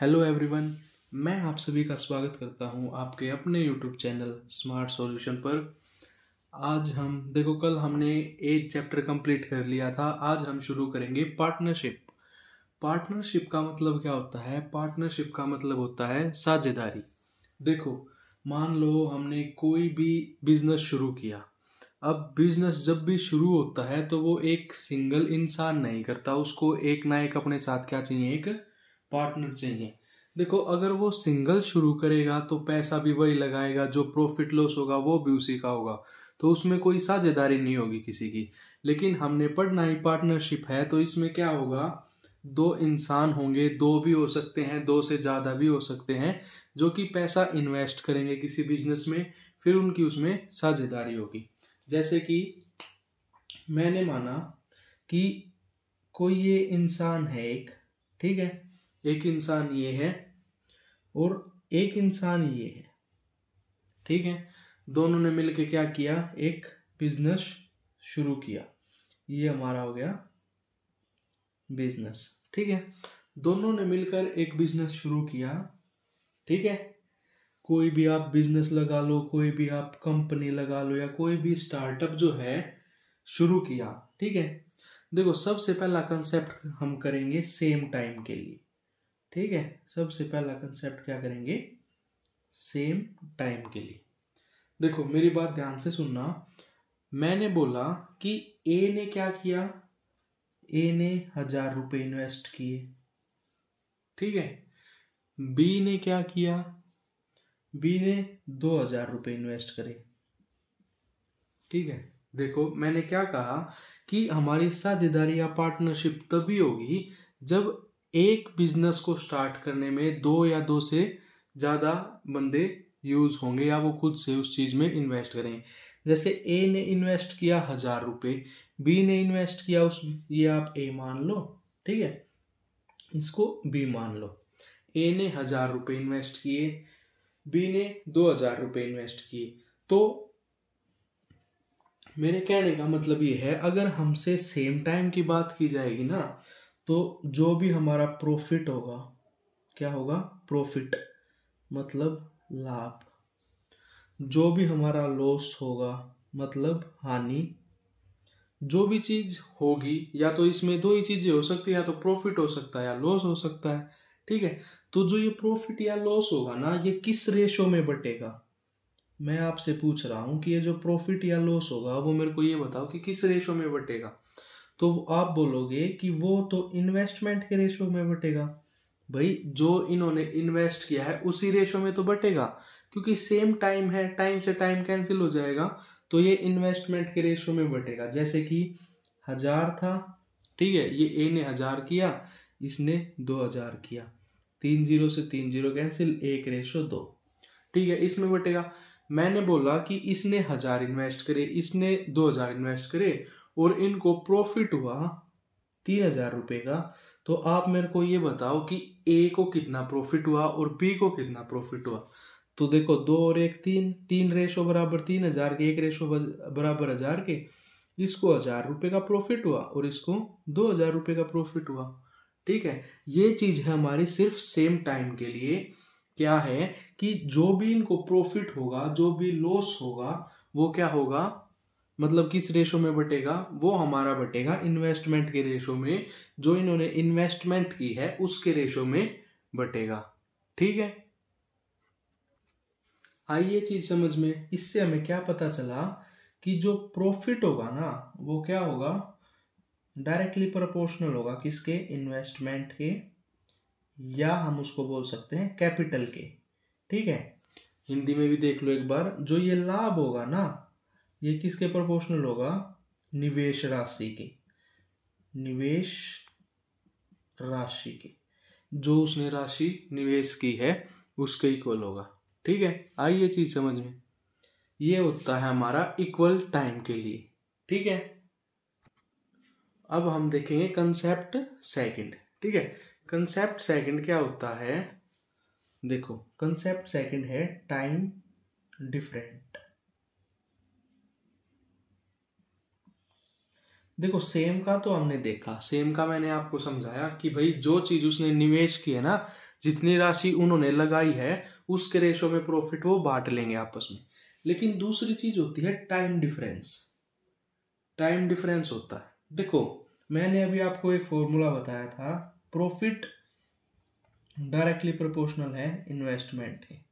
hello everyone मैं आप सभी का स्वागत करता हूं आपके अपने यूट्यूब चैनल स्मार्ट सॉल्यूशन पर आज हम देखो कल हमने एक चैप्टर कंप्लीट कर लिया था आज हम शुरू करेंगे पार्टनरशिप पार्टनरशिप का मतलब क्या होता है पार्टनरशिप का मतलब होता है साझेदारी देखो मान लो हमने कोई भी बिजनेस शुरू किया अब बिजनेस जब भी शुरू होता है तो वो एक सिंगल इंसान नहीं करता उसको एक ना एक अपने साथ क्या चाहिए एक पार्टनर चाहिए देखो अगर वो सिंगल शुरू करेगा तो पैसा भी वही लगाएगा जो प्रॉफिट लॉस होगा वो भी उसी का होगा तो उसमें कोई साझेदारी नहीं होगी किसी की लेकिन हमने पढ़ना ही पार्टनरशिप है तो इसमें क्या होगा दो इंसान होंगे दो भी हो सकते हैं दो से ज़्यादा भी हो सकते हैं जो कि पैसा इन्वेस्ट करेंगे किसी बिजनेस में फिर उनकी उसमें साझेदारी होगी जैसे कि मैंने माना कि कोई ये इंसान है एक ठीक है एक इंसान ये है और एक इंसान ये है ठीक है दोनों ने मिलकर क्या किया एक बिजनेस शुरू किया ये हमारा हो गया बिजनेस ठीक है दोनों ने मिलकर एक बिजनेस शुरू किया ठीक है कोई भी आप बिजनेस लगा लो कोई भी आप कंपनी लगा लो या कोई भी स्टार्टअप जो है शुरू किया ठीक है देखो सबसे पहला कंसेप्ट हम करेंगे सेम टाइम के लिए ठीक है सबसे पहला कंसेप्ट क्या करेंगे सेम टाइम के लिए देखो मेरी बात ध्यान से सुनना मैंने बोला कि ए ने क्या किया ए ने हजार रुपये इन्वेस्ट किए ठीक है बी ने क्या किया बी ने दो हजार रुपये इन्वेस्ट करे ठीक है देखो मैंने क्या कहा कि हमारी साझेदारी या पार्टनरशिप तभी होगी जब एक बिजनेस को स्टार्ट करने में दो या दो से ज़्यादा बंदे यूज़ होंगे या वो खुद से उस चीज़ में इन्वेस्ट करें जैसे ए ने इन्वेस्ट किया हज़ार रुपये बी ने इन्वेस्ट किया उस ये आप ए मान लो ठीक है इसको बी मान लो ए ने हज़ार रुपये इन्वेस्ट किए बी ने दो हज़ार रुपये इन्वेस्ट किए तो मेरे कहने का मतलब ये है अगर हमसे सेम टाइम की बात की जाएगी ना तो जो भी हमारा प्रॉफिट होगा क्या होगा प्रॉफिट मतलब लाभ जो भी हमारा लॉस होगा मतलब हानि जो भी चीज़ होगी या तो इसमें दो ही चीज़ें हो सकती है या तो प्रॉफिट हो सकता है या लॉस हो सकता है ठीक है तो जो ये प्रॉफिट या लॉस होगा ना ये किस रेशो में बटेगा मैं आपसे पूछ रहा हूं कि ये जो प्रॉफिट या लॉस होगा वो मेरे को ये बताओ कि किस रेशो में बटेगा तो आप बोलोगे कि वो तो इन्वेस्टमेंट के रेशो में बटेगा भाई जो इन्होंने इन्वेस्ट किया है उसी रेशो में तो बटेगा क्योंकि सेम टाइम है टाइम से टाइम कैंसिल हो जाएगा तो ये इन्वेस्टमेंट के रेशो में बटेगा जैसे कि हजार था ठीक है ये ए ने हजार किया इसने दो हजार किया तीन जीरो से तीन जीरो कैंसिल एक रेशो दो ठीक है इसमें बटेगा मैंने बोला कि इसने हजार इन्वेस्ट करे इसने दो हजार इन्वेस्ट करे और इनको प्रॉफिट हुआ तीन हजार रुपये का तो आप मेरे को ये बताओ कि ए को कितना प्रॉफिट हुआ और बी को कितना प्रॉफिट हुआ तो देखो दो और एक तीन तीन रेशो बराबर तीन हजार के एक रेशो बराबर हजार के इसको हजार रुपये का प्रॉफिट हुआ और इसको दो हजार रुपये का प्रॉफिट हुआ ठीक है ये चीज है हमारी सिर्फ सेम टाइम के लिए क्या है कि जो भी इनको प्रॉफिट होगा जो भी लॉस होगा वो क्या होगा मतलब किस रेशो में बटेगा वो हमारा बटेगा इन्वेस्टमेंट के रेशो में जो इन्होंने इन्वेस्टमेंट की है उसके रेशो में बटेगा ठीक है आइए चीज समझ में इससे हमें क्या पता चला कि जो प्रॉफिट होगा ना वो क्या होगा डायरेक्टली प्रोपोर्शनल होगा किसके इन्वेस्टमेंट के या हम उसको बोल सकते हैं कैपिटल के ठीक है हिंदी में भी देख लो एक बार जो ये लाभ होगा ना ये किसके प्रोपोर्शनल होगा निवेश राशि के निवेश राशि के जो उसने राशि निवेश की है उसके इक्वल होगा ठीक है आइए चीज समझ में ये होता है हमारा इक्वल टाइम के लिए ठीक है अब हम देखेंगे कंसेप्ट सेकंड ठीक है कंसेप्ट सेकंड क्या होता है देखो कंसेप्ट सेकंड है टाइम डिफरेंट देखो सेम का तो हमने देखा सेम का मैंने आपको समझाया कि भाई जो चीज उसने निवेश की है ना जितनी राशि उन्होंने लगाई है उसके रेशो में प्रॉफिट वो बांट लेंगे आपस में लेकिन दूसरी चीज होती है टाइम डिफरेंस टाइम डिफरेंस होता है देखो मैंने अभी आपको एक फॉर्मूला बताया था प्रॉफिट डायरेक्टली प्रोपोर्शनल है इन्वेस्टमेंट है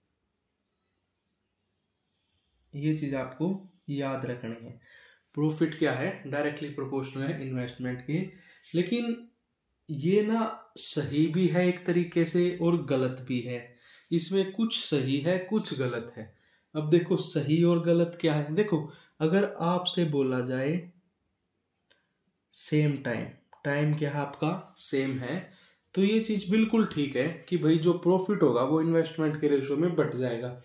ये चीज आपको याद रखनी है प्रॉफिट क्या है डायरेक्टली प्रोपोर्शनल है इन्वेस्टमेंट की लेकिन ये ना सही भी है एक तरीके से और गलत भी है इसमें कुछ सही है कुछ गलत है अब देखो सही और गलत क्या है देखो अगर आपसे बोला जाए सेम टाइम टाइम क्या है आपका सेम है तो ये चीज़ बिल्कुल ठीक है कि भाई जो प्रॉफिट होगा वो इन्वेस्टमेंट के रेशो में बट जाएगा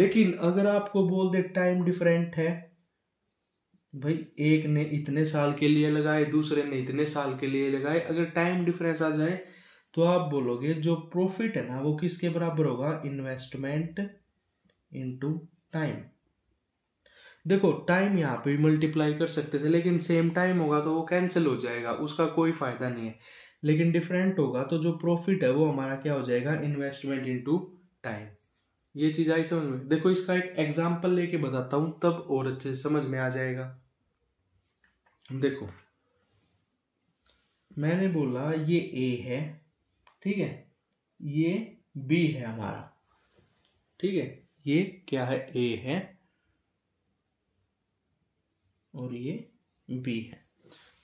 लेकिन अगर आपको बोल दे टाइम डिफरेंट है भाई एक ने इतने साल के लिए लगाए दूसरे ने इतने साल के लिए लगाए अगर टाइम डिफरेंस आ जाए तो आप बोलोगे जो प्रॉफिट है ना वो किसके बराबर होगा इन्वेस्टमेंट इनटू टाइम देखो टाइम यहाँ पे मल्टीप्लाई कर सकते थे लेकिन सेम टाइम होगा तो वो कैंसिल हो जाएगा उसका कोई फायदा नहीं है लेकिन डिफरेंट होगा तो जो प्रॉफिट है वो हमारा क्या हो जाएगा इन्वेस्टमेंट इनटू टाइम ये चीज़ आई समझ में देखो इसका एक एग्जाम्पल लेके बताता हूं तब और अच्छे से समझ में आ जाएगा देखो मैंने बोला ये ए है ठीक है ये बी है हमारा ठीक है ये क्या है ए है और ये बी है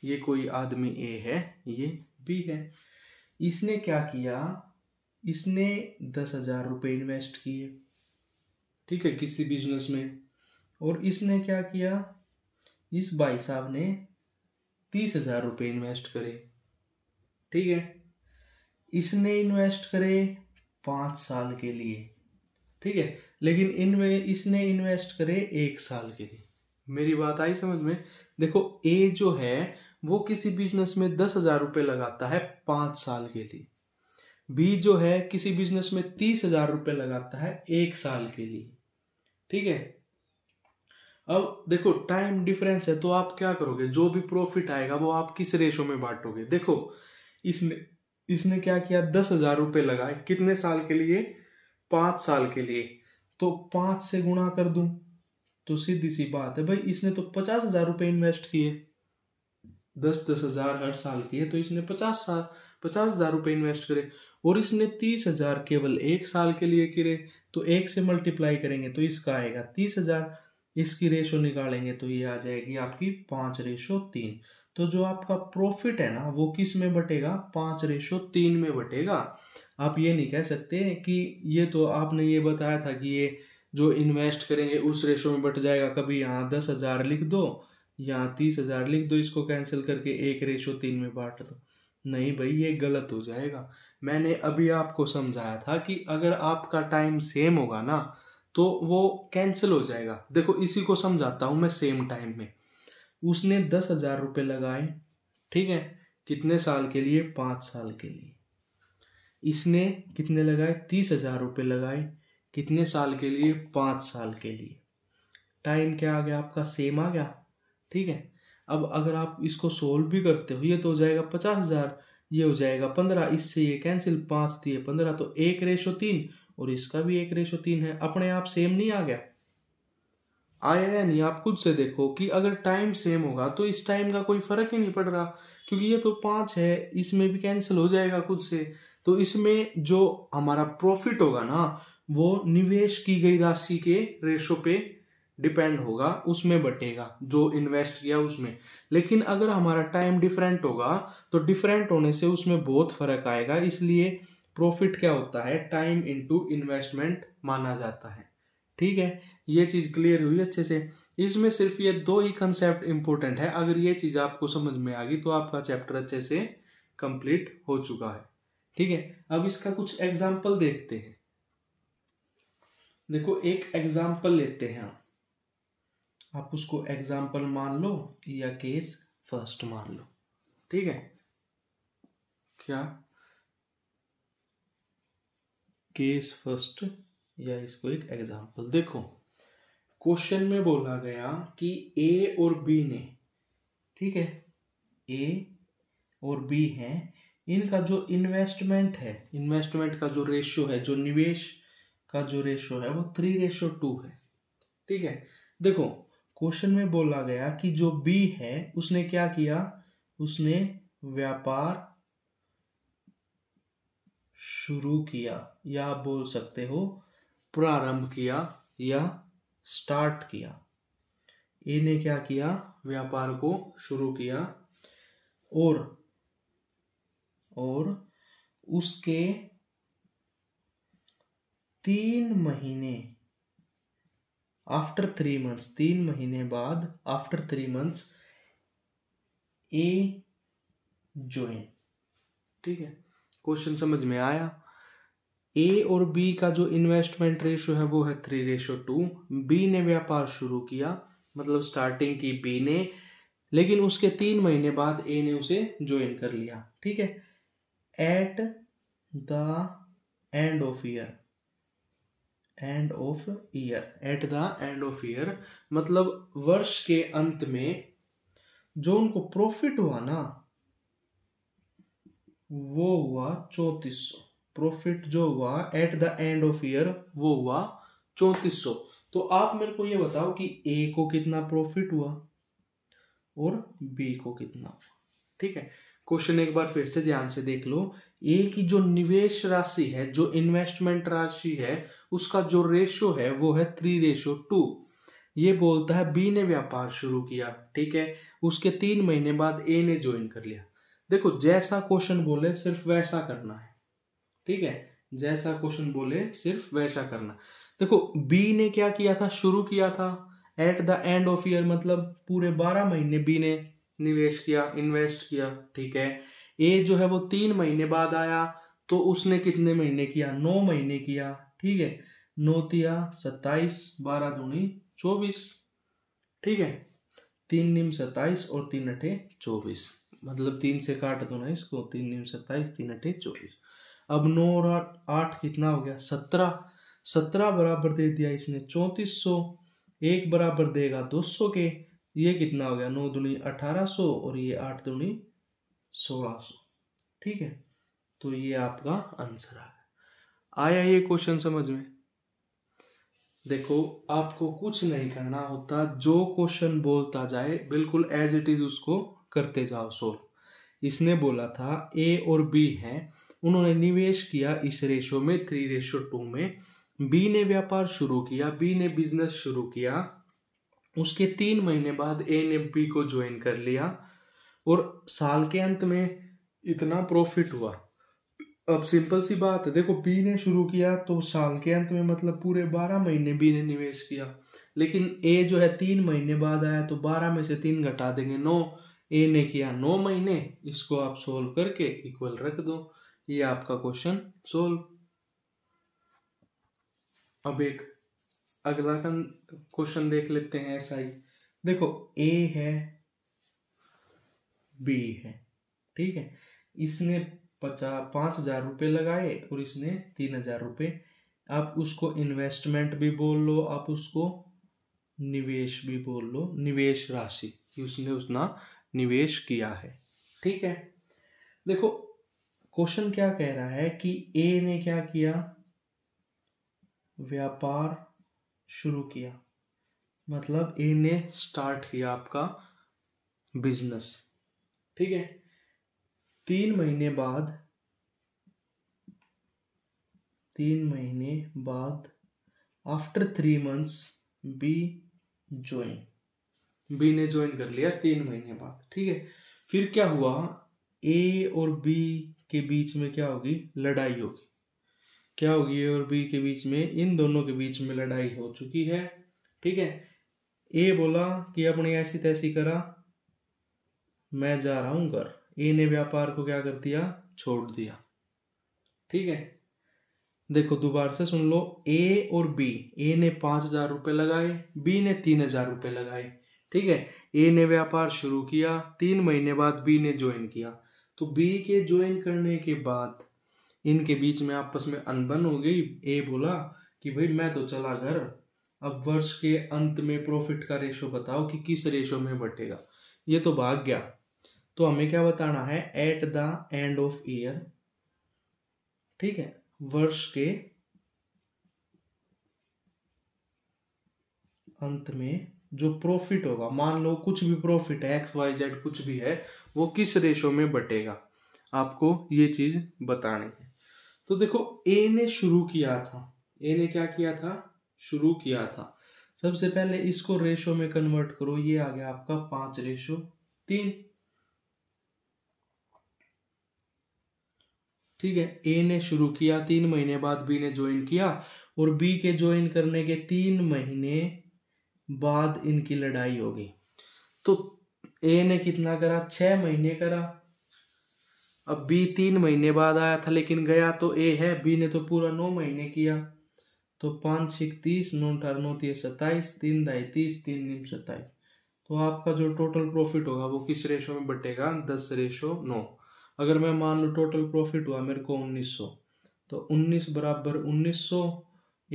ये कोई आदमी ए है ये बी है इसने क्या किया इसने दस हज़ार रुपये इन्वेस्ट किए ठीक है किसी बिजनेस में और इसने क्या किया इस भाई साहब ने तीस हज़ार रुपये इन्वेस्ट करे ठीक है इसने इन्वेस्ट करे पाँच साल के लिए ठीक है लेकिन इन इसने इन्वेस्ट करे एक साल के लिए मेरी बात आई समझ में देखो ए जो है वो किसी बिजनेस में दस हज़ार रुपये लगाता है पाँच साल के लिए बी जो है किसी बिजनेस में तीस हजार रुपये लगाता है एक साल के लिए ठीक है अब देखो टाइम डिफरेंस है तो आप क्या करोगे जो भी प्रॉफिट आएगा वो आप किस रेशो में बांटोगे देखो इसने इसने क्या किया दस हजार रुपये लगाए कितने साल के लिए पांच साल के लिए तो पांच से गुणा कर दूं तो सीधी सी बात है भाई इसने तो पचास हजार रुपये इन्वेस्ट किए दस दस हजार हर साल किए तो इसने पचास साल पचास हज़ार रुपये इन्वेस्ट करें और इसने तीस हज़ार केवल एक साल के लिए गिरे तो एक से मल्टीप्लाई करेंगे तो इसका आएगा तीस हज़ार इसकी रेशो निकालेंगे तो ये आ जाएगी आपकी पाँच रेशो तीन तो जो आपका प्रॉफिट है ना वो किस में बटेगा पाँच रेशो तीन में बटेगा आप ये नहीं कह सकते कि ये तो आपने ये बताया था कि ये जो इन्वेस्ट करेंगे उस रेशो में बट जाएगा कभी यहाँ दस हज़ार लिख दो यहाँ तीस हज़ार लिख दो इसको कैंसिल करके एक रेशो तीन में बांट दो नहीं भाई ये गलत हो जाएगा मैंने अभी आपको समझाया था कि अगर आपका टाइम सेम होगा ना तो वो कैंसिल हो जाएगा देखो इसी को समझाता हूँ मैं सेम टाइम में उसने दस हज़ार रुपये लगाए ठीक है कितने साल के लिए पाँच साल के लिए इसने कितने लगाए तीस हज़ार रुपये लगाए कितने साल के लिए पाँच साल के लिए टाइम क्या आ गया आपका सेम आ गया ठीक है अब अगर आप इसको सोल्व भी करते हो ये तो हो जाएगा पचास हज़ार ये हो जाएगा पंद्रह इससे ये कैंसिल पाँच दिए पंद्रह तो एक रेशो तीन और इसका भी एक रेशो तीन है अपने आप सेम नहीं आ गया आया है नहीं आप खुद से देखो कि अगर टाइम सेम होगा तो इस टाइम का कोई फर्क ही नहीं पड़ रहा क्योंकि ये तो पाँच है इसमें भी कैंसिल हो जाएगा खुद से तो इसमें जो हमारा प्रॉफिट होगा ना वो निवेश की गई राशि के रेशो पे डिपेंड होगा उसमें बटेगा जो इन्वेस्ट किया उसमें लेकिन अगर हमारा टाइम डिफरेंट होगा तो डिफरेंट होने से उसमें बहुत फर्क आएगा इसलिए प्रॉफिट क्या होता है टाइम इनटू इन्वेस्टमेंट माना जाता है ठीक है ये चीज़ क्लियर हुई अच्छे से इसमें सिर्फ ये दो ही कंसेप्ट इंपॉर्टेंट है अगर ये चीज़ आपको समझ में आ गई तो आपका चैप्टर अच्छे से कंप्लीट हो चुका है ठीक है अब इसका कुछ एग्जाम्पल देखते हैं देखो एक एग्जाम्पल लेते हैं आप आप उसको एग्जाम्पल मान लो या केस फर्स्ट मान लो ठीक है क्या केस फर्स्ट या इसको एक एग्जाम्पल देखो क्वेश्चन में बोला गया कि ए और बी ने ठीक है ए और बी है इनका जो इन्वेस्टमेंट है इन्वेस्टमेंट का जो रेशियो है जो निवेश का जो रेशियो है वो थ्री रेशियो टू है ठीक है देखो क्वेश्चन में बोला गया कि जो बी है उसने क्या किया उसने व्यापार शुरू किया या आप बोल सकते हो प्रारंभ किया या स्टार्ट किया ए ने क्या किया व्यापार को शुरू किया और और उसके तीन महीने आफ्टर थ्री मंथ्स तीन महीने बाद after three months A join ठीक है क्वेश्चन समझ में आया ए और बी का जो इन्वेस्टमेंट रेशो है वो है थ्री रेशो टू बी ने व्यापार शुरू किया मतलब स्टार्टिंग की बी ने लेकिन उसके तीन महीने बाद ए ने उसे ज्वाइन कर लिया ठीक है at the end of year end of year at the end of year मतलब वर्ष के अंत में जो उनको प्रॉफिट हुआ ना वो हुआ चौंतीस सौ प्रॉफिट जो हुआ at the end of year वो हुआ चौंतीस सौ तो आप मेरे को ये बताओ कि ए को कितना प्रॉफिट हुआ और बी को कितना हुआ ठीक है क्वेश्चन एक बार फिर से ध्यान से देख लो ए की जो निवेश राशि है जो इन्वेस्टमेंट राशि है उसका जो रेशो है वो है थ्री रेशो टू ये बोलता है बी ने व्यापार शुरू किया ठीक है उसके तीन महीने बाद ए ने ज्वाइन कर लिया देखो जैसा क्वेश्चन बोले सिर्फ वैसा करना है ठीक है जैसा क्वेश्चन बोले सिर्फ वैसा करना देखो बी ने क्या किया था शुरू किया था at the end of year मतलब पूरे बारह महीने बी ने निवेश किया इन्वेस्ट किया ठीक है ए जो है वो तीन महीने बाद आया तो उसने कितने महीने किया नौ महीने किया ठीक है नौ तिया सत्ताईस बारह दूनी चौबीस ठीक है तीन निम सत्ताईस और तीन अठे चौबीस मतलब तीन से काट दो ना इसको तीन निम सत्ताईस तीन अठे चौबीस अब नौ और आठ आठ कितना हो गया सत्रह सत्रह बराबर दे दिया इसने चौंतीस सौ एक बराबर देगा दो सौ के ये कितना हो गया नौ दुनी अठारह सौ और ये आठ दुनी सोलह सौ ठीक है तो ये आपका आंसर आ गया आया ये क्वेश्चन समझ में देखो आपको कुछ नहीं करना होता जो क्वेश्चन बोलता जाए बिल्कुल एज इट इज उसको करते जाओ सोल्व इसने बोला था ए और बी हैं उन्होंने निवेश किया इस रेशो में थ्री रेशो टू में बी ने व्यापार शुरू किया बी ने बिजनेस शुरू किया उसके तीन महीने बाद एन को ज्वाइन कर लिया और साल के अंत में इतना प्रॉफिट हुआ अब सिंपल सी बात है देखो बी ने शुरू किया तो साल के अंत में मतलब पूरे बारह महीने बी ने निवेश किया लेकिन ए जो है तीन महीने बाद आया तो बारह में से तीन घटा देंगे नौ ए ने किया नौ महीने इसको आप सोल्व करके इक्वल रख दो ये आपका क्वेश्चन सोल्व अब एक अगला क्वेश्चन देख लेते हैं ऐसा ही देखो ए है बी है ठीक है इसने पचास पाँच हजार रुपये लगाए और इसने तीन हजार रुपये आप उसको इन्वेस्टमेंट भी बोल लो आप उसको निवेश भी बोल लो निवेश राशि कि उसने उतना निवेश किया है ठीक है देखो क्वेश्चन क्या कह रहा है कि ए ने क्या किया व्यापार शुरू किया मतलब ए ने स्टार्ट किया आपका बिजनेस ठीक है तीन महीने बाद तीन महीने बाद after three months B join B ने ज्वाइन कर लिया तीन महीने बाद ठीक है फिर क्या हुआ ए और बी के बीच में क्या होगी लड़ाई होगी क्या होगी ए और बी के बीच में इन दोनों के बीच में लड़ाई हो चुकी है ठीक है ए बोला कि अपने ऐसी तैसी करा मैं जा रहा हूं घर ए ने व्यापार को क्या कर दिया छोड़ दिया ठीक है देखो दोबारा से सुन लो ए और बी ए ने पांच हजार रुपये लगाए बी ने तीन हजार रुपये लगाए ठीक है ए ने व्यापार शुरू किया तीन महीने बाद बी ने ज्वाइन किया तो बी के ज्वाइन करने के बाद इनके बीच में आपस में अनबन हो गई ए बोला कि भाई मैं तो चला घर अब वर्ष के अंत में प्रॉफिट का रेशो बताओ कि किस रेशो में बटेगा ये तो भाग गया तो हमें क्या बताना है at the end of year ठीक है वर्ष के अंत में जो प्रॉफिट होगा मान लो कुछ भी प्रॉफिट है एक्स वाई जेड कुछ भी है वो किस रेशो में बटेगा आपको ये चीज़ बतानी है तो देखो ए ने शुरू किया था ए ने क्या किया था शुरू किया था सबसे पहले इसको रेशो में कन्वर्ट करो ये आ गया आपका पांच रेशो तीन ठीक है ए ने शुरू किया तीन महीने बाद बी ने ज्वाइन किया और बी के ज्वाइन करने के तीन महीने बाद इनकी लड़ाई होगी तो ए ने कितना करा छह महीने करा अब बी तीन महीने बाद आया था लेकिन गया तो ए है बी ने तो पूरा नौ महीने किया तो पाँच छः तीस नौ अठारह नौ तीस सत्ताईस तीन दाई तीस तीन निम सत्ताईस तो आपका जो टोटल प्रॉफिट होगा वो किस रेशो में बटेगा दस रेशो नौ अगर मैं मान लूँ टोटल प्रॉफिट हुआ मेरे को उन्नीस सौ तो उन्नीस बराबर उन्नीस सौ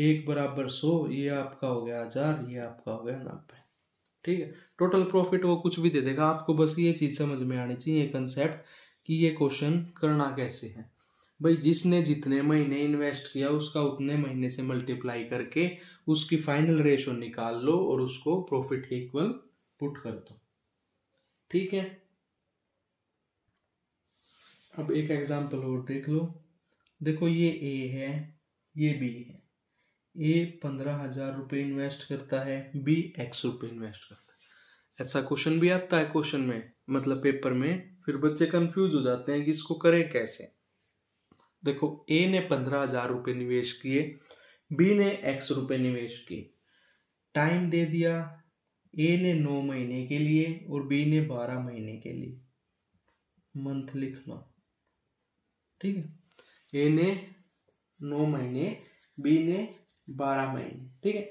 एक बराबर सौ ये आपका हो गया हजार ये आपका हो गया नब्बे ठीक है टोटल प्रॉफिट वो कुछ भी दे देगा आपको बस ये चीज़ समझ में आनी चाहिए ये कंसेप्ट कि ये क्वेश्चन करना कैसे है भाई जिसने जितने महीने इन्वेस्ट किया उसका उतने महीने से मल्टीप्लाई करके उसकी फाइनल रेशो निकाल लो और उसको प्रॉफिट के इक्वल पुट कर दो ठीक है अब एक एग्जांपल और देख लो देखो ये ए है ये बी है ए पंद्रह हजार रुपये इन्वेस्ट करता है बी एक्स रुपये इन्वेस्ट करता है ऐसा क्वेश्चन भी आता है क्वेश्चन में मतलब पेपर में फिर बच्चे कंफ्यूज हो जाते हैं कि इसको करें कैसे देखो ए ने पंद्रह हजार रुपये निवेश किए बी ने एक्स रुपये निवेश किए टाइम दे दिया ए ने नौ महीने के लिए और बी ने बारह महीने के लिए मंथ लिख लो ठीक है ए ने नौ महीने बी ने बारह महीने ठीक है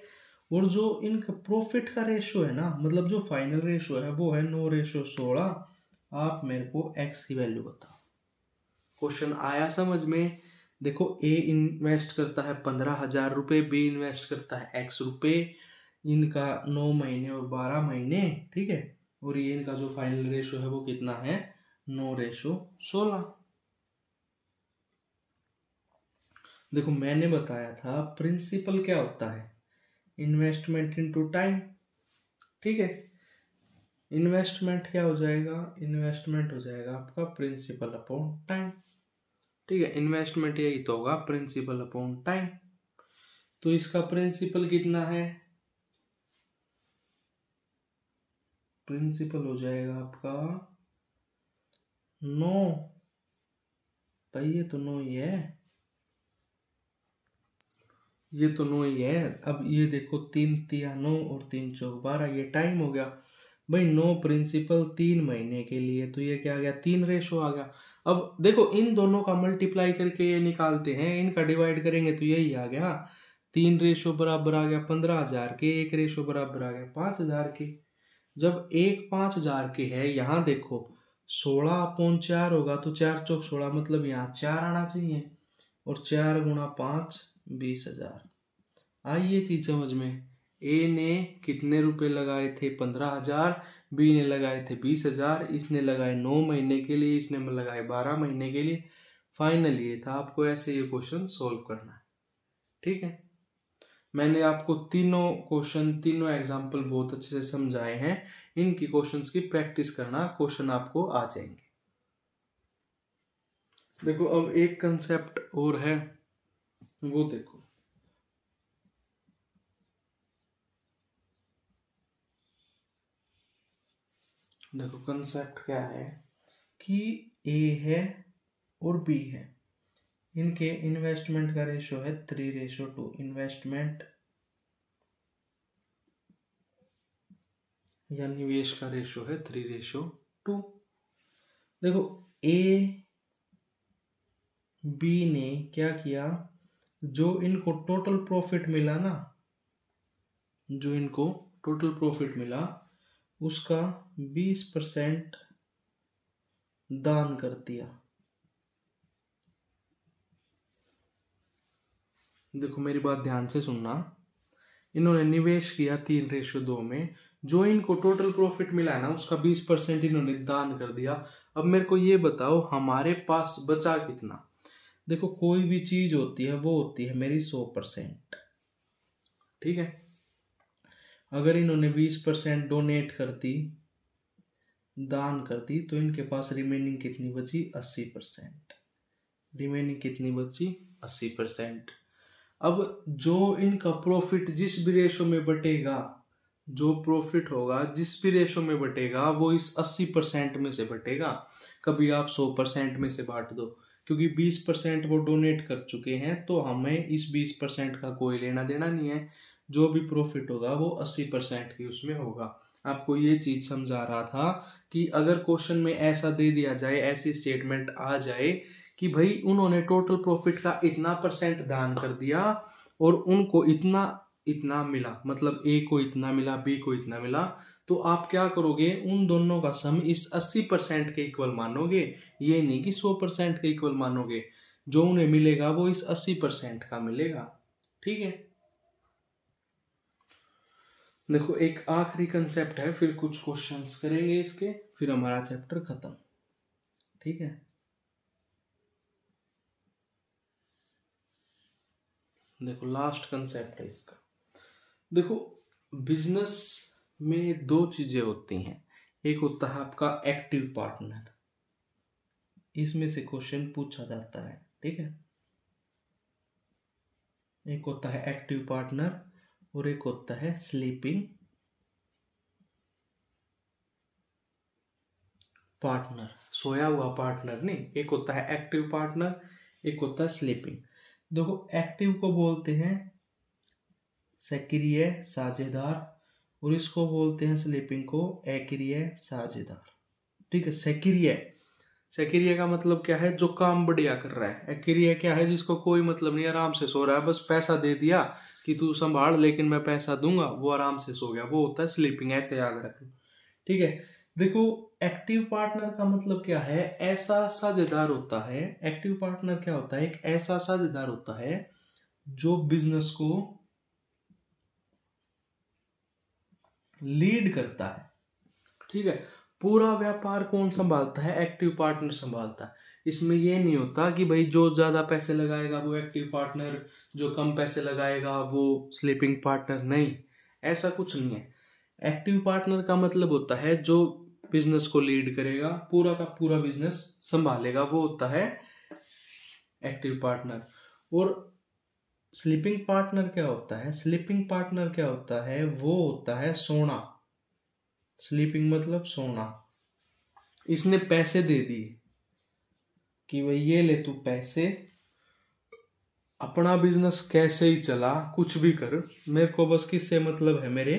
और जो इनका प्रॉफिट का रेशो है ना मतलब जो फाइनल रेशो है वो है नौ रेशो सोलह आप मेरे को एक्स की वैल्यू बताओ क्वेश्चन आया समझ में देखो ए इन्वेस्ट करता है पंद्रह हजार रुपये बी इन्वेस्ट करता है एक्स रुपये इनका नौ महीने और बारह महीने ठीक है और ये इनका जो फाइनल रेशो है वो कितना है नौ रेशो सोलह देखो मैंने बताया था प्रिंसिपल क्या होता है इन्वेस्टमेंट इनटू टाइम ठीक है इन्वेस्टमेंट क्या हो जाएगा इन्वेस्टमेंट हो जाएगा आपका प्रिंसिपल अपॉन टाइम ठीक है इन्वेस्टमेंट यही तो होगा प्रिंसिपल अपॉन टाइम तो इसका प्रिंसिपल कितना है प्रिंसिपल हो जाएगा आपका नो भाई ये तो नो ही है ये तो नो ही है अब ये देखो तीन तिया नो और तीन चौक बारह ये टाइम हो गया भाई नो प्रिंसिपल तीन महीने के लिए तो ये क्या आ गया तीन रेशो आ गया अब देखो इन दोनों का मल्टीप्लाई करके ये निकालते हैं इनका डिवाइड करेंगे तो यही आ गया तीन रेशो बराबर आ गया पंद्रह हजार के एक रेशो बराबर आ गया पाँच हजार के जब एक पाँच हजार के है यहाँ देखो सोलह अपॉन चार होगा तो चार चौक सोलह मतलब यहाँ चार आना चाहिए और चार गुणा पाँच बीस हजार आइए चीज समझ में ए ने कितने रुपए लगाए थे पंद्रह हजार बी ने लगाए थे बीस हजार इसने लगाए नौ महीने के लिए इसने लगाए बारह महीने के लिए फाइनल ये था आपको ऐसे ये क्वेश्चन सॉल्व करना है ठीक है मैंने आपको तीनों क्वेश्चन तीनों एग्जाम्पल बहुत अच्छे से समझाए हैं इनकी क्वेश्चंस की प्रैक्टिस करना क्वेश्चन आपको आ जाएंगे देखो अब एक कंसेप्ट और है वो देखो देखो कंसेप्ट क्या है कि ए है और बी है इनके इन्वेस्टमेंट का रेशो है थ्री रेशो टू इन्वेस्टमेंट या निवेश का रेशो है थ्री रेशो टू देखो ए बी ने क्या किया जो इनको टोटल प्रॉफिट मिला ना जो इनको टोटल प्रॉफिट मिला उसका बीस परसेंट दान कर दिया देखो मेरी बात ध्यान से सुनना इन्होंने निवेश किया तीन रेशो दो में जो इनको टोटल प्रॉफिट मिला है ना उसका बीस परसेंट इन्होंने दान कर दिया अब मेरे को ये बताओ हमारे पास बचा कितना देखो कोई भी चीज होती है वो होती है मेरी सौ परसेंट ठीक है अगर इन्होंने बीस परसेंट डोनेट कर दी दान कर दी तो इनके पास रिमेनिंग कितनी बची अस्सी परसेंट रिमेनिंग कितनी बची अस्सी परसेंट अब जो इनका प्रॉफिट जिस भी रेशो में बटेगा जो प्रॉफिट होगा जिस भी रेशो में बटेगा वो इस अस्सी परसेंट में से बटेगा कभी आप सौ परसेंट में से बांट दो क्योंकि बीस परसेंट वो डोनेट कर चुके हैं तो हमें इस बीस परसेंट का कोई लेना देना नहीं है जो भी प्रॉफिट होगा वो अस्सी परसेंट ही उसमें होगा आपको ये चीज़ समझा रहा था कि अगर क्वेश्चन में ऐसा दे दिया जाए ऐसी स्टेटमेंट आ जाए कि भाई उन्होंने टोटल प्रॉफिट का इतना परसेंट दान कर दिया और उनको इतना इतना मिला मतलब ए को इतना मिला बी को इतना मिला तो आप क्या करोगे उन दोनों का सम इस अस्सी परसेंट के इक्वल मानोगे ये नहीं कि सौ परसेंट के इक्वल मानोगे जो उन्हें मिलेगा वो इस अस्सी परसेंट का मिलेगा ठीक है देखो एक आखिरी कंसेप्ट है फिर कुछ क्वेश्चंस करेंगे इसके फिर हमारा चैप्टर खत्म ठीक है देखो लास्ट कंसेप्ट है इसका देखो बिजनेस में दो चीजें होती हैं एक होता है आपका एक्टिव पार्टनर इसमें से क्वेश्चन पूछा जाता है ठीक है एक होता है एक्टिव पार्टनर और एक होता है स्लीपिंग पार्टनर सोया हुआ पार्टनर नहीं एक होता है एक्टिव पार्टनर एक होता है स्लीपिंग देखो एक्टिव को बोलते हैं सक्रिय साझेदार और इसको बोलते हैं स्लीपिंग को एक्रिय साझेदार ठीक है सक्रिय सक्रिय का मतलब क्या है जो काम बढ़िया कर रहा है एक्रिय क्या है जिसको कोई मतलब नहीं आराम से सो रहा है बस पैसा दे दिया कि तू संभाल लेकिन मैं पैसा दूंगा वो आराम से सो गया वो होता है स्लीपिंग ऐसे याद रखना ठीक है देखो एक्टिव पार्टनर का मतलब क्या है ऐसा साझेदार होता है एक्टिव पार्टनर क्या होता है एक ऐसा साझेदार होता है जो बिजनेस को लीड करता है ठीक है पूरा व्यापार कौन संभालता है एक्टिव पार्टनर संभालता है इसमें ये नहीं होता कि भाई जो ज़्यादा पैसे लगाएगा वो एक्टिव पार्टनर जो कम पैसे लगाएगा वो स्लीपिंग पार्टनर नहीं ऐसा कुछ नहीं है एक्टिव पार्टनर का मतलब होता है जो बिजनेस को लीड करेगा पूरा का पूरा बिजनेस संभालेगा वो होता है एक्टिव पार्टनर और स्लीपिंग पार्टनर क्या होता है स्लीपिंग पार्टनर क्या होता है वो होता है सोना स्लीपिंग मतलब सोना इसने पैसे दे दिए कि भाई ये ले तू पैसे अपना बिजनेस कैसे ही चला कुछ भी कर मेरे को बस किससे मतलब है मेरे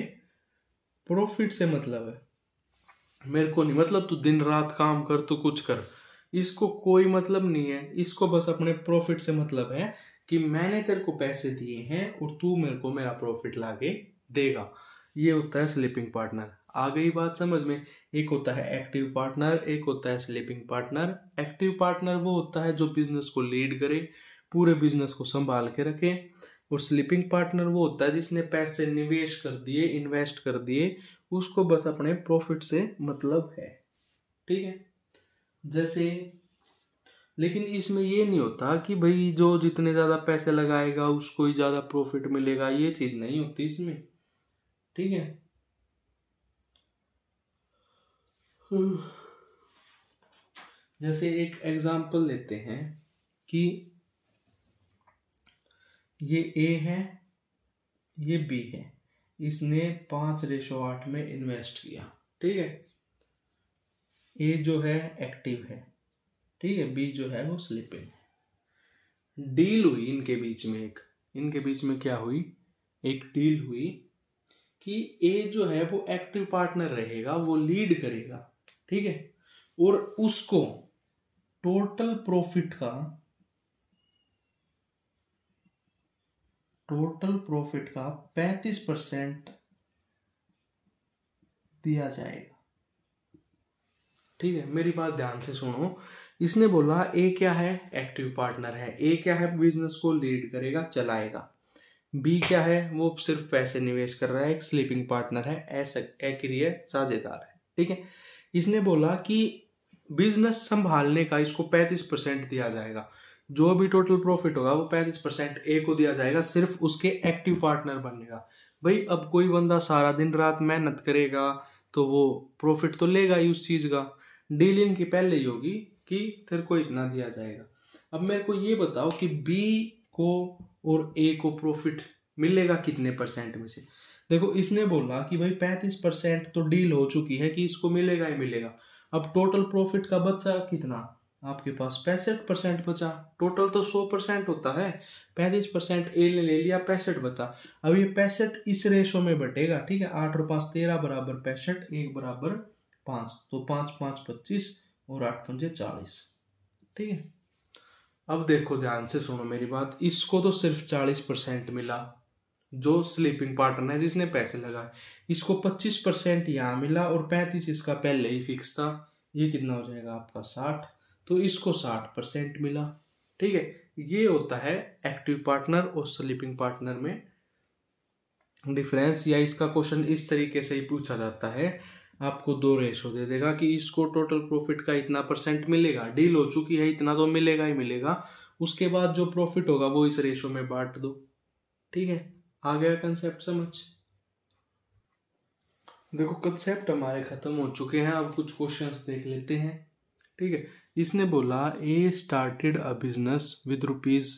प्रॉफिट से मतलब है मेरे को नहीं मतलब तू दिन रात काम कर तू कुछ कर इसको कोई मतलब नहीं है इसको बस अपने प्रॉफिट से मतलब है कि मैंने तेरे को पैसे दिए हैं और तू मेरे को मेरा प्रॉफिट लाके देगा ये होता है स्लीपिंग पार्टनर आ गई बात समझ में एक होता है एक्टिव पार्टनर एक होता है स्लीपिंग पार्टनर एक्टिव पार्टनर वो होता है जो बिजनेस को लीड करे पूरे बिजनेस को संभाल के रखे और स्लीपिंग पार्टनर वो होता है जिसने पैसे निवेश कर दिए इन्वेस्ट कर दिए उसको बस अपने प्रॉफिट से मतलब है ठीक है जैसे लेकिन इसमें ये नहीं होता कि भाई जो जितने ज़्यादा पैसे लगाएगा उसको ही ज़्यादा प्रॉफिट मिलेगा ये चीज़ नहीं होती इसमें ठीक है जैसे एक एग्जाम्पल लेते हैं कि ये ए है ये बी है इसने पांच रेशो आठ में इन्वेस्ट किया ठीक है ए जो है एक्टिव है ठीक है बी जो है वो स्लीपिंग है डील हुई इनके बीच में एक इनके बीच में क्या हुई एक डील हुई कि ए जो है वो एक्टिव पार्टनर रहेगा वो लीड करेगा ठीक है और उसको टोटल प्रॉफिट का टोटल प्रॉफिट का पैंतीस परसेंट दिया जाएगा ठीक है मेरी बात ध्यान से सुनो इसने बोला ए क्या है एक्टिव पार्टनर है ए क्या है बिजनेस को लीड करेगा चलाएगा बी क्या है वो सिर्फ पैसे निवेश कर रहा है एक स्लीपिंग पार्टनर है ऐसा एक्रिय साझेदार है ठीक है इसने बोला कि बिजनेस संभालने का इसको पैंतीस परसेंट दिया जाएगा जो भी टोटल प्रॉफिट होगा वो पैंतीस परसेंट ए को दिया जाएगा सिर्फ उसके एक्टिव पार्टनर बनने का भाई अब कोई बंदा सारा दिन रात मेहनत करेगा तो वो प्रॉफिट तो लेगा ही उस चीज़ का डील इनकी पहले ही होगी कि तेरे को इतना दिया जाएगा अब मेरे को ये बताओ कि बी को और ए को प्रॉफिट मिलेगा कितने परसेंट में से देखो इसने बोला कि भाई पैंतीस परसेंट तो डील हो चुकी है कि इसको मिलेगा ही मिलेगा अब टोटल प्रॉफिट का बचा कितना आपके पास पैंसठ परसेंट बचा टोटल तो सौ परसेंट होता है पैंतीस परसेंट ए ने ले लिया पैंसठ बचा अब ये पैंसठ इस रेशो में बटेगा ठीक है आठ और पाँच तेरह बराबर पैंसठ एक बराबर पाँच तो पाँच पाँच पच्चीस और आठ पंजे चालीस ठीक है अब देखो ध्यान से सुनो मेरी बात इसको तो सिर्फ चालीस परसेंट मिला जो स्लीपिंग पार्टनर है जिसने पैसे लगाए इसको पच्चीस परसेंट यहाँ मिला और पैंतीस इसका पहले ही फिक्स था ये कितना हो जाएगा आपका साठ तो इसको साठ परसेंट मिला ठीक है ये होता है एक्टिव पार्टनर और स्लीपिंग पार्टनर में डिफरेंस या इसका क्वेश्चन इस तरीके से ही पूछा जाता है आपको दो रेशो दे देगा कि इसको टोटल प्रॉफिट का इतना परसेंट मिलेगा डील हो चुकी है इतना तो मिलेगा ही मिलेगा उसके बाद जो प्रॉफिट होगा वो इस रेशो में बांट दो ठीक है आ गया कंसेप्ट समझ देखो कंसेप्ट हमारे ख़त्म हो चुके हैं अब कुछ क्वेश्चंस देख लेते हैं ठीक है इसने बोला A started a business with rupees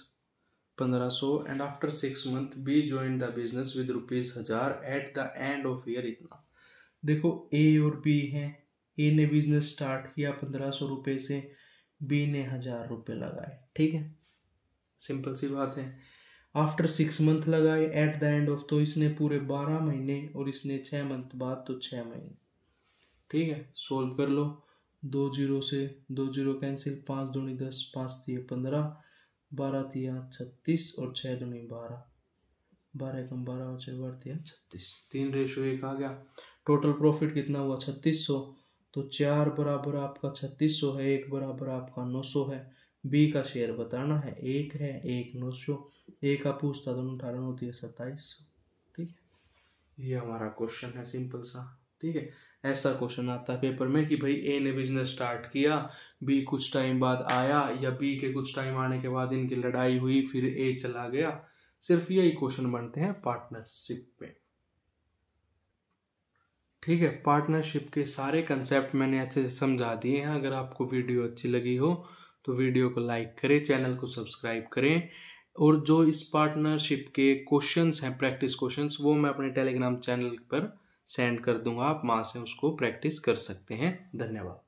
पंद्रह सौ and after six month B join the business with rupees हजार at the end of year इतना देखो ए और बी हैं ए ने बिजनेस स्टार्ट किया पंद्रह सौ रुपये से बी ने हजार रुपये लगाए ठीक है सिंपल सी बात है आफ्टर सिक्स मंथ लगाए एट द एंड ऑफ तो इसने पूरे बारह महीने और इसने छः मंथ बाद तो छः महीने ठीक है सोल्व कर लो दो जीरो से दो जीरो कैंसिल पाँच दूनी दस पाँच दिए पंद्रह बारह तिया छत्तीस और छः दूनी बारह बारह कम बारह और छः बारह तिया छत्तीस तीन रेशो एक आ गया टोटल प्रॉफिट कितना हुआ छत्तीस सौ तो चार बराबर आपका छत्तीस सौ है एक बराबर आपका नौ सौ है बी का शेयर बताना है एक है एक नौ सौ एक का पूछता दोनों अठारह नौ तीन सत्ताईस सौ ठीक है ये हमारा क्वेश्चन है सिंपल सा ठीक है ऐसा क्वेश्चन आता है पेपर में कि भाई ए ने बिजनेस स्टार्ट किया बी कुछ टाइम बाद आया या बी के कुछ टाइम आने के बाद इनकी लड़ाई हुई फिर ए चला गया सिर्फ यही क्वेश्चन बनते हैं पार्टनरशिप पे ठीक है पार्टनरशिप के सारे कंसेप्ट मैंने अच्छे से समझा दिए हैं अगर आपको वीडियो अच्छी लगी हो तो वीडियो को लाइक करें चैनल को सब्सक्राइब करें और जो इस पार्टनरशिप के क्वेश्चंस हैं प्रैक्टिस क्वेश्चंस वो मैं अपने टेलीग्राम चैनल पर सेंड कर दूंगा आप वहाँ से उसको प्रैक्टिस कर सकते हैं धन्यवाद